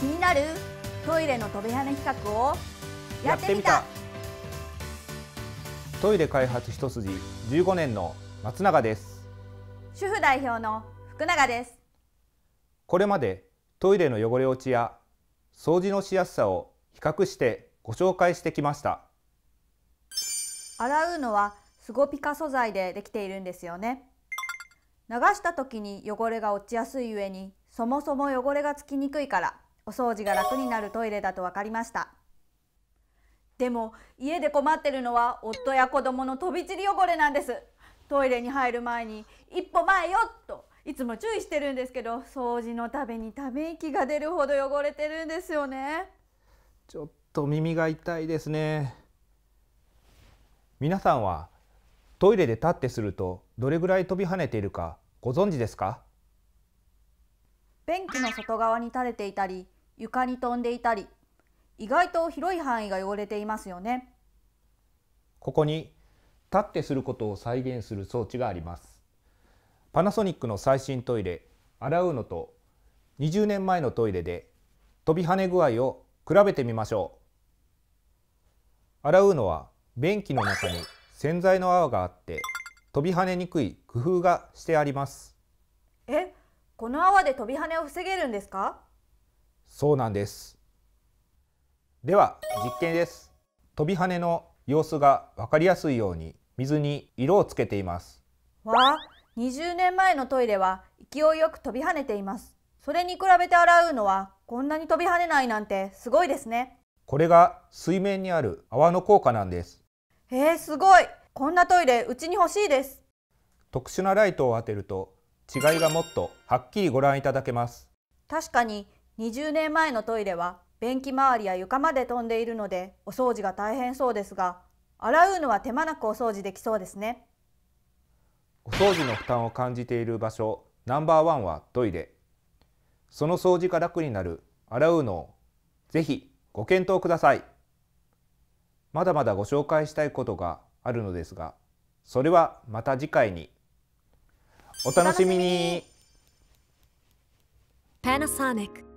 気になるトイレの扉の比較をやってみたトイレ開発一筋15年の松永です主婦代表の福永ですこれまでトイレの汚れ落ちや掃除のしやすさを比較してご紹介してきました洗うのはスゴピカ素材でできているんですよね流した時に汚れが落ちやすい上にそもそも汚れがつきにくいからお掃除が楽になるトイレだと分かりましたでも家で困ってるのは夫や子供の飛び散り汚れなんですトイレに入る前に一歩前よといつも注意してるんですけど掃除のためにため息が出るほど汚れてるんですよねちょっと耳が痛いですね皆さんはトイレで立ってするとどれぐらい飛び跳ねているかご存知ですか便器の外側に垂れていたり床に飛んでいたり意外と広い範囲が汚れていますよねここに立ってすることを再現する装置がありますパナソニックの最新トイレ洗うのと20年前のトイレで飛び跳ね具合を比べてみましょう洗うのは便器の中に洗剤の泡があって飛び跳ねにくい工夫がしてありますえこの泡で飛び跳ねを防げるんですかそうなんですでは実験です飛び跳ねの様子が分かりやすいように水に色をつけていますわあ、20年前のトイレは勢いよく飛び跳ねていますそれに比べて洗うのはこんなに飛び跳ねないなんてすごいですねこれが水面にある泡の効果なんですへえー、すごいこんなトイレうちに欲しいです特殊なライトを当てると違いがもっとはっきりご覧いただけます確かに20年前のトイレは便器周りや床まで飛んでいるのでお掃除が大変そうですが洗うのは手間なくお掃除できそうですねお掃除の負担を感じている場所ナンバーワンはトイレその掃除が楽になる洗うのをぜひご検討くださいまだまだご紹介したいことがあるのですがそれはまた次回に。お楽しみに Panasonic